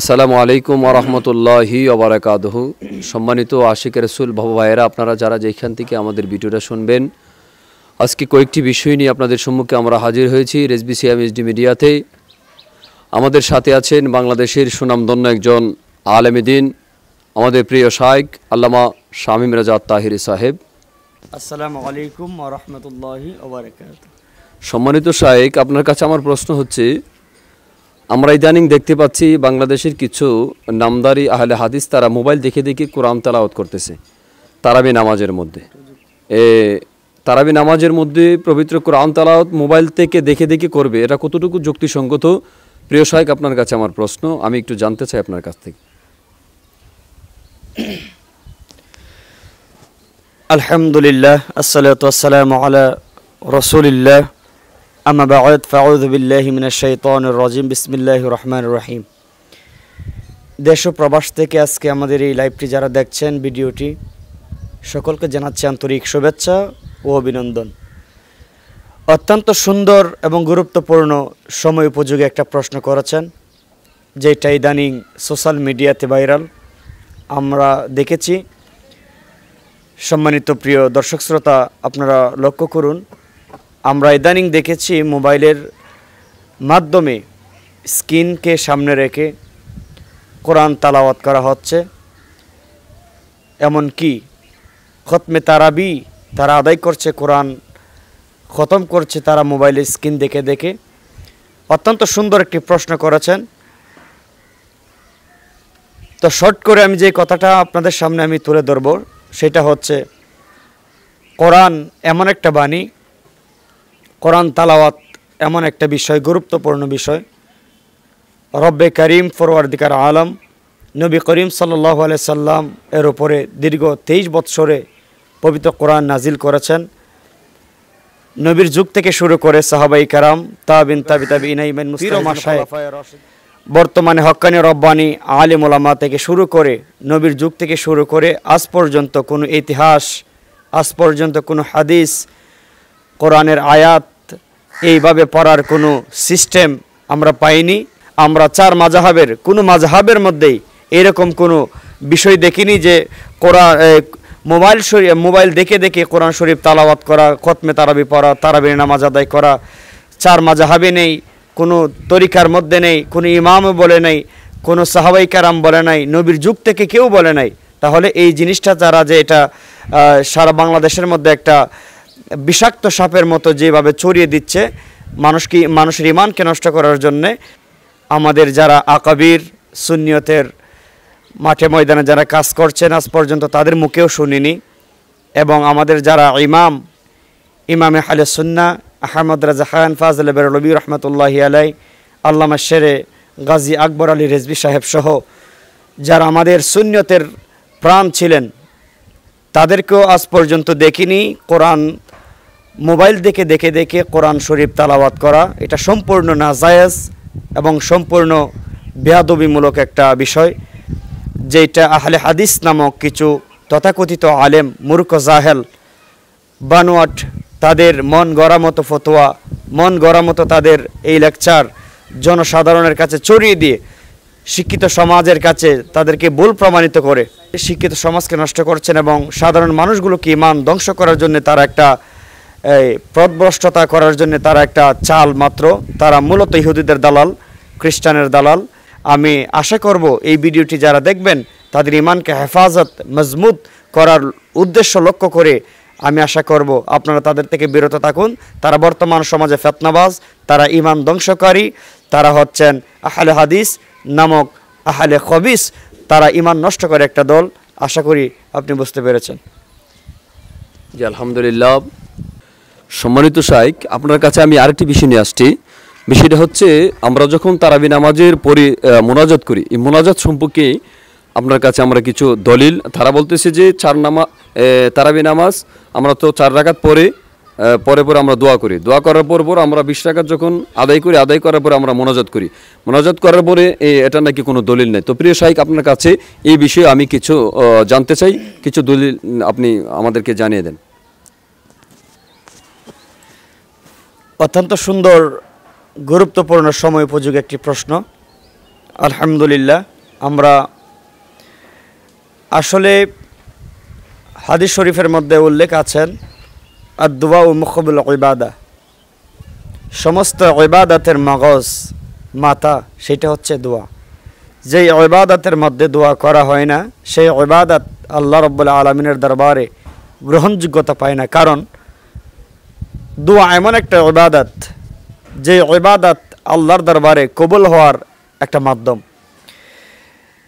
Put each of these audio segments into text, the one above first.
আসসালামু আলাইকুম আরহামতুল্লাহি ওবরাকাতহু সম্মানিত আশিক রসুল ভাইয়েরা আপনারা যারা যেখান থেকে আমাদের ভিডিওটা শুনবেন আজকে কয়েকটি বিষয় নিয়ে আপনাদের সম্মুখে আমরা হাজির হয়েছি রেসবি সিএম মিডিয়াতে আমাদের সাথে আছেন বাংলাদেশের সুনামধন্য একজন আলমিদিন আমাদের প্রিয় শায়েক আল্লামা শামিম রাজা তাহির সাহেব আসসালামু আলাইকুম রহমতুল্লাহি সম্মানিত শায়েক আপনার কাছে আমার প্রশ্ন হচ্ছে আমরা ইদানিং দেখতে পাচ্ছি বাংলাদেশের কিছু নামদারি আহলে হাদিস তারা মোবাইল দেখে দেখে কোরআন তালাওত করতেছে তারাবি নামাজের মধ্যে এ তারাবি নামাজের মধ্যে পবিত্র কোরআন তালাওত মোবাইল থেকে দেখে দেখে করবে এটা কতটুকু যুক্তিসঙ্গত প্রিয় সাহেব আপনার কাছে আমার প্রশ্ন আমি একটু জানতে চাই আপনার কাছ থেকে আলহামদুলিল্লাহ আসসালাত আসসালাম আলা রসুলিল্লাহ أما بعد فأعوذ بالله من الشيطان الرجيم بسم الله الرحمن الرحيم দেশ প্রবাস থেকে আজকে আমাদের এই লাইভটি যারা দেখছেন ভিডিওটি সকলকে জানাচ্ছি আন্তরিক শুভেচ্ছা ও অভিনন্দন অত্যন্ত সুন্দর এবং গুরুত্বপূর্ণ সময় উপযোগী একটা প্রশ্ন করেছেন যেটা ইদানিং সোশ্যাল মিডিয়াতে ভাইরাল আমরা দেখেছি সম্মানিত প্রিয় দর্শক শ্রোতা আপনারা লক্ষ্য করুন আমরা ইদানিং দেখেছি মোবাইলের মাধ্যমে স্ক্রিনকে সামনে রেখে কোরআন তালাওয়াত করা হচ্ছে এমনকি খতমে তারাবি তারা আদায় করছে কোরআন খতম করছে তারা মোবাইলে স্ক্রিন দেখে দেখে অত্যন্ত সুন্দর একটি প্রশ্ন করেছেন তো শর্ট করে আমি যে কথাটা আপনাদের সামনে আমি তুলে ধরব সেটা হচ্ছে কোরআন এমন একটা বাণী কোরআন তালাওয়াত এমন একটা বিষয় গুরুত্বপূর্ণ বিষয় রব্বে করিম ফরওয়ার্দিকার আলম নবী করিম সাল্লাহ আলি সাল্লাম এর উপরে দীর্ঘ তেইশ বৎসরে পবিত্র কোরআন নাজিল করেছেন নবীর যুগ থেকে শুরু করে সাহাবাই কারাম তাবিন তাবি তাবি ইনাইমেন বর্তমানে হক্কানি রব্বানি আলিম ওলামা থেকে শুরু করে নবীর যুগ থেকে শুরু করে আজ পর্যন্ত কোনো ইতিহাস আজ পর্যন্ত কোনো হাদিস কোরআনের আয়াত এইভাবে পড়ার কোনো সিস্টেম আমরা পাইনি আমরা চার মাজাহাবের কোনো মাজাহাবের মধ্যেই এরকম কোনো বিষয় দেখিনি যে কোরআন মোবাইল শরীফ মোবাইল দেখে দেখে কোরআন শরীফ তালাওয়াত করা খতমে তারাবি পড়া তারাবির নামাজ আদায় করা চার মাজাহাবে নেই কোনো তরিকার মধ্যে নেই কোনো ইমামও বলে নেই কোনো সাহাবাই কারাম বলে নাই নবীর যুগ থেকে কেউ বলে নাই তাহলে এই জিনিসটা যারা যে এটা সারা বাংলাদেশের মধ্যে একটা বিষাক্ত সাপের মতো যেভাবে ছড়িয়ে দিচ্ছে মানুষকে মানুষের ইমানকে নষ্ট করার জন্যে আমাদের যারা আকাবির সুনিয়তের মাঠে ময়দানে যারা কাজ করছেন আজ পর্যন্ত তাদের মুখেও শুনিনি এবং আমাদের যারা ইমাম ইমামে আলে সুন্না আহমদ রাজা খান ফাজল বেরলবী রহমতুল্লাহি আলাই আল্লামা শেরে গাজী আকবর আলী রেজবি সাহেব সহ যারা আমাদের সুনিয়তের প্রাণ ছিলেন তাদেরকেও আজ পর্যন্ত দেখিনি কোরআন মোবাইল দেখে দেখে দেখে কোরআন শরীফ তালাবাদ করা এটা সম্পূর্ণ নাজায়েজ এবং সম্পূর্ণ বেয়াদবিমূলক একটা বিষয় যেটা আহলে হাদিস নামক কিছু তথাকথিত আলেম মূর্খ জাহেল বানোয়াট তাদের মন গড়া মতো ফতোয়া মন গড়া মতো তাদের এই লেকচার জনসাধারণের কাছে ছড়িয়ে দিয়ে শিক্ষিত সমাজের কাছে তাদেরকে ভুল প্রমাণিত করে শিক্ষিত সমাজকে নষ্ট করছেন এবং সাধারণ মানুষগুলোকে ইমান ধ্বংস করার জন্য তারা একটা এই পথভ্রষ্টতা করার জন্য তারা একটা চাল মাত্র তারা মূলত ইহুদিদের দালাল খ্রিস্টানের দালাল আমি আশা করব এই ভিডিওটি যারা দেখবেন তাদের ইমানকে হেফাজত মজমুত করার উদ্দেশ্য লক্ষ্য করে আমি আশা করব আপনারা তাদের থেকে বিরত থাকুন তারা বর্তমান সমাজে ফেতনাবাজ তারা ইমান ধ্বংসকারী তারা হচ্ছেন আহলে হাদিস নামক আহলে খবিস তারা ইমান নষ্ট করে একটা দল আশা করি আপনি বুঝতে পেরেছেন জি আলহামদুলিল্লাহ সম্মানিত শাইক আপনার কাছে আমি আরেকটি বিষয় নিয়ে আসছি বিষয়টা হচ্ছে আমরা যখন তারাবি নামাজের পরে মোনাজাত করি এই মোনাজাত সম্পর্কে আপনার কাছে আমরা কিছু দলিল তারা বলতেছে যে চার নামা তারাবি নামাজ আমরা তো চার রাখাত পরে পরে পরে আমরা দোয়া করি দোয়া করার পর পর আমরা বিশ রাখাত যখন আদায় করি আদায় করার পরে আমরা মোনাজাত করি মোনাজাত করার পরে এটা নাকি কোনো দলিল নেই তো প্রিয় শাহিক আপনার কাছে এই বিষয়ে আমি কিছু জানতে চাই কিছু দলিল আপনি আমাদেরকে জানিয়ে দেন অত্যন্ত সুন্দর গুরুত্বপূর্ণ সময় উপযোগী একটি প্রশ্ন আলহামদুলিল্লাহ আমরা আসলে হাদিস শরীফের মধ্যে উল্লেখ আছেন আর ও মুখবুল ইবাদা সমস্ত ইবাদাতের মগজ মাতা সেটা হচ্ছে দোয়া যেই ইবাদাতের মধ্যে দোয়া করা হয় না সেই ইবাদাত আল্লাহ রব্বুল আলমিনের দরবারে গ্রহণযোগ্যতা পায় না কারণ দোয়া এমন একটা ইবাদত যে ইবাদত আল্লাহর দরবারে কবুল হওয়ার একটা মাধ্যম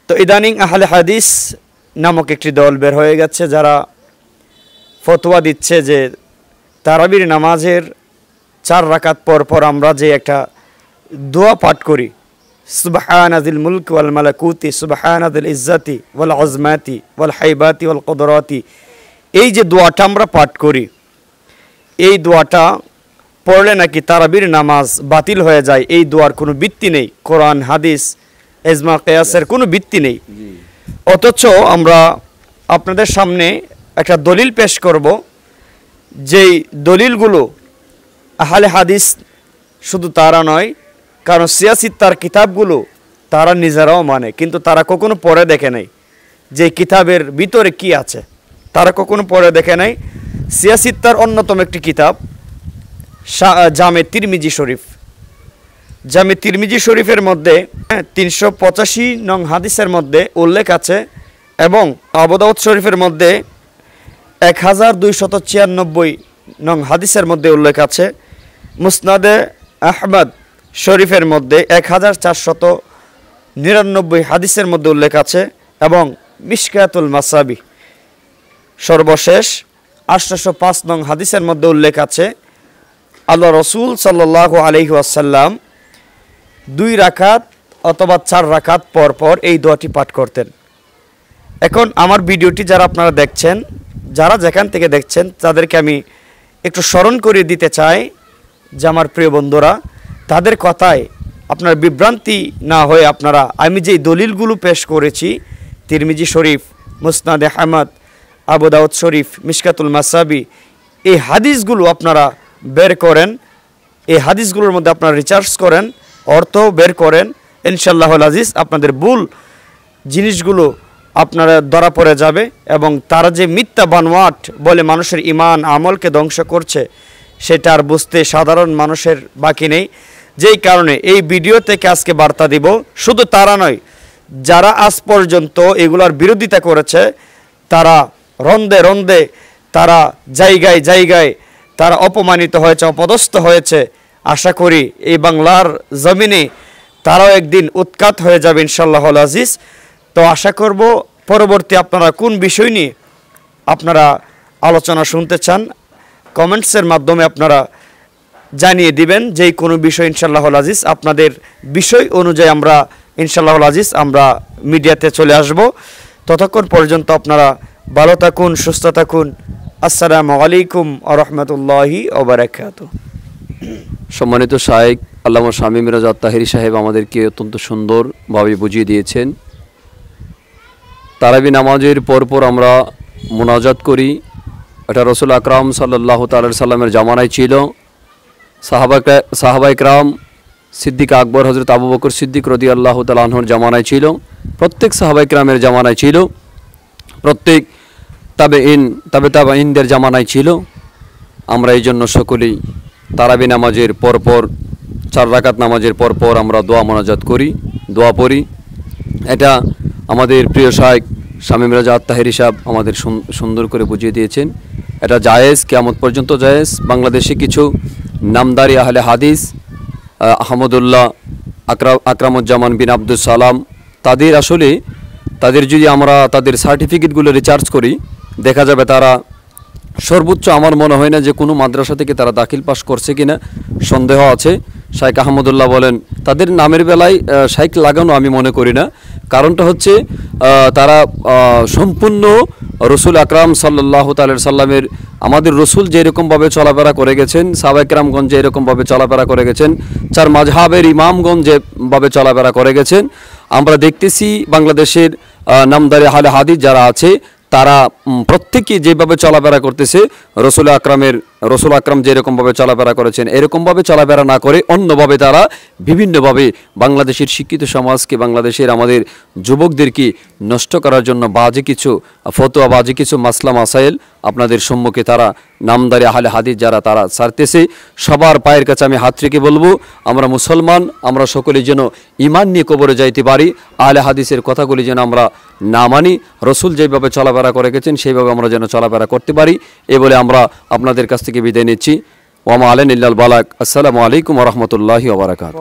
তো ইদানিং আহলে হাদিস নামক একটি দল বের হয়ে গেছে যারা ফতোয়া দিচ্ছে যে তারাবির নামাজের চার রাকাত পর পর আমরা যে একটা দোয়া পাঠ করি আদিল মুলক ওয়াল মালাকুতি আদিল ইজ্জাতি ওয়াল আজমাতি ওয়াল হাইবাতি ওয়াল কদরাতি এই যে দোয়াটা আমরা পাঠ করি এই দোয়াটা পড়লে নাকি তারাবির নামাজ বাতিল হয়ে যায় এই দোয়ার কোনো ভিত্তি নেই কোরআন হাদিস এজমা কেয়াসের কোনো ভিত্তি নেই অথচ আমরা আপনাদের সামনে একটা দলিল পেশ করব যেই দলিলগুলো আহলে হাদিস শুধু তারা নয় কারণ সিয়াসি তার কিতাবগুলো তারা নিজেরাও মানে কিন্তু তারা কখনো পরে দেখে নাই যে কিতাবের ভিতরে কি আছে তারা কখনো পরে দেখে নাই সিয়াসিত্তার অন্যতম একটি কিতাব জামে তিরমিজি শরীফ জামে তিরমিজি শরীফের মধ্যে হ্যাঁ, তিনশো পঁচাশি নং হাদিসের মধ্যে উল্লেখ আছে এবং আবদাউদ শরীফের মধ্যে এক হাজার দুইশত ছিয়ানব্বই নং হাদিসের মধ্যে উল্লেখ আছে মুসনাদে আহমদ শরীফের মধ্যে এক হাজার চারশত নিরানব্বই হাদিসের মধ্যে উল্লেখ আছে এবং মিসকায়াতুল মাসাবি সর্বশেষ আটশোশো পাঁচ নং হাদিসের মধ্যে উল্লেখ আছে আল্লাহ রসুল সাল্লাহ আলহি আসাল্লাম দুই রাখাত অথবা চার রাখাত পর পর এই দোয়াটি পাঠ করতেন এখন আমার ভিডিওটি যারা আপনারা দেখছেন যারা যেখান থেকে দেখছেন তাদেরকে আমি একটু স্মরণ করিয়ে দিতে চাই যে আমার প্রিয় বন্ধুরা তাদের কথায় আপনার বিভ্রান্তি না হয়ে আপনারা আমি যে দলিলগুলো পেশ করেছি তিরমিজি শরীফ মুসনাদে আহমদ আবু শরীফ মিশকাতুল মাসাবি এই হাদিসগুলো আপনারা বের করেন এই হাদিসগুলোর মধ্যে আপনারা রিচার্জ করেন অর্থ বের করেন ইনশাল্লাহ আজিজ আপনাদের ভুল জিনিসগুলো আপনারা ধরা পড়ে যাবে এবং তারা যে মিথ্যা বানোয়াট বলে মানুষের ইমান আমলকে ধ্বংস করছে সেটা আর বুঝতে সাধারণ মানুষের বাকি নেই যেই কারণে এই ভিডিও থেকে আজকে বার্তা দিব শুধু তারা নয় যারা আজ পর্যন্ত এগুলার বিরোধিতা করেছে তারা রন্দে রন্দে তারা জায়গায় জায়গায় তারা অপমানিত হয়েছে অপদস্থ হয়েছে আশা করি এই বাংলার জমিনে তারাও একদিন উৎকাত হয়ে যাবে ইনশাল্লাহ আজিজ তো আশা করব পরবর্তী আপনারা কোন বিষয় নিয়ে আপনারা আলোচনা শুনতে চান কমেন্টসের মাধ্যমে আপনারা জানিয়ে দিবেন যেই কোনো বিষয় ইনশাল্লাহ আজিজ আপনাদের বিষয় অনুযায়ী আমরা ইনশাল্লাহ আজিজ আমরা মিডিয়াতে চলে আসব ততক্ষণ পর্যন্ত আপনারা ভালো থাকুন সুস্থ থাকুন আসসালামু আলাইকুম আরহামতুল্লাহি ওবরাকাত সম্মানিত শাহেক আল্লামা স্বামী মিরাজ আত্মাহিরি সাহেব আমাদেরকে অত্যন্ত সুন্দরভাবে বুঝিয়ে দিয়েছেন তারাবি নামাজের পরপর আমরা মোনাজাত করি এটা রসুল আকরাম সাল্লাহ তাল সাল্লামের জামানায় ছিল সাহাবা সাহাবা ইকরাম সিদ্দিক আকবর হজরত আবু বকর সিদ্দিক রদি আল্লাহ তালাহর জামানায় ছিল প্রত্যেক সাহাবা ইকরামের জামানায় ছিল প্রত্যেক তবে ইন তবে তাবা ইনদের জামানাই ছিল আমরা এই জন্য সকলেই তারাবি নামাজের পরপর চার রাকাত নামাজের পরপর আমরা দোয়া মোনাজাত করি দোয়া পড়ি এটা আমাদের প্রিয় শাহেক স্বামী রাজা আত্মাহের সাহেব আমাদের সুন্দর করে বুঝিয়ে দিয়েছেন এটা জায়েজ কেয়ামত পর্যন্ত জায়েজ বাংলাদেশে কিছু নামদারি আহলে হাদিস আহমদুল্লাহ আকরা আকরামুজ্জামান বিন আব্দুল সালাম তাদের আসলে তাদের যদি আমরা তাদের সার্টিফিকেটগুলো রিচার্জ করি দেখা যাবে তারা সর্বোচ্চ আমার মনে হয় না যে কোনো মাদ্রাসা থেকে তারা দাখিল পাশ করছে কিনা সন্দেহ আছে শাইখ আহমদুল্লাহ বলেন তাদের নামের বেলায় শাইখ লাগানো আমি মনে করি না কারণটা হচ্ছে তারা সম্পূর্ণ রসুল আকরাম সাল্লাহ তাল সাল্লামের আমাদের রসুল যেরকমভাবে চলাফেরা করে গেছেন সাবেকরামগঞ্জ যেরকমভাবে চলাফেরা করে গেছেন চার মাঝহাবের ইমামগঞ্জ যেভাবে চলাফেরা করে গেছেন আমরা দেখতেছি বাংলাদেশের নামদারে হালে হাদিস যারা আছে তারা প্রত্যেকে যেভাবে চলাফেরা করতেছে রসুল আকরামের রসুল আকরাম যেরকমভাবে চলাফেরা করেছেন এরকমভাবে চলাফেরা না করে অন্যভাবে তারা বিভিন্নভাবে বাংলাদেশের শিক্ষিত সমাজকে বাংলাদেশের আমাদের যুবকদেরকে নষ্ট করার জন্য বাজে কিছু ফতোয়া বাজে কিছু মাসলা মাসাইল আপনাদের সম্মুখে তারা নামদারি আহলে হাদিস যারা তারা সারতেছে সবার পায়ের কাছে আমি হাত রেখে বলবো আমরা মুসলমান আমরা সকলে যেন ইমান নিয়ে কবরে যাইতে পারি আহলে হাদিসের কথাগুলি যেন আমরা না মানি রসুল যেভাবে চলাফেরা করে গেছেন সেইভাবে আমরা যেন চলাফেরা করতে পারি এ বলে আমরা আপনাদের কাছ থেকে বিদায় নিচ্ছি ওমা আলেন ইল্লাল বালাক আসসালামু আলাইকুম রহমতুল্লাহি ওবরাকাত